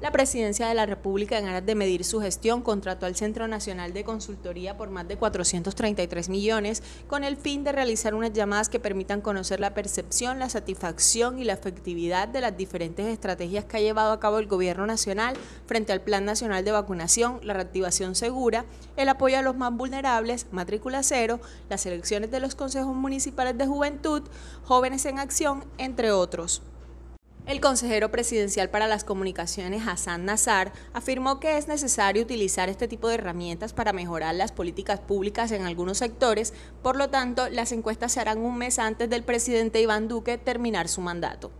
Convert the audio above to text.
La Presidencia de la República, en aras de medir su gestión, contrató al Centro Nacional de Consultoría por más de 433 millones con el fin de realizar unas llamadas que permitan conocer la percepción, la satisfacción y la efectividad de las diferentes estrategias que ha llevado a cabo el Gobierno Nacional frente al Plan Nacional de Vacunación, la reactivación segura, el apoyo a los más vulnerables, matrícula cero, las elecciones de los consejos municipales de juventud, jóvenes en acción, entre otros. El consejero presidencial para las comunicaciones, Hassan Nazar, afirmó que es necesario utilizar este tipo de herramientas para mejorar las políticas públicas en algunos sectores, por lo tanto, las encuestas se harán un mes antes del presidente Iván Duque terminar su mandato.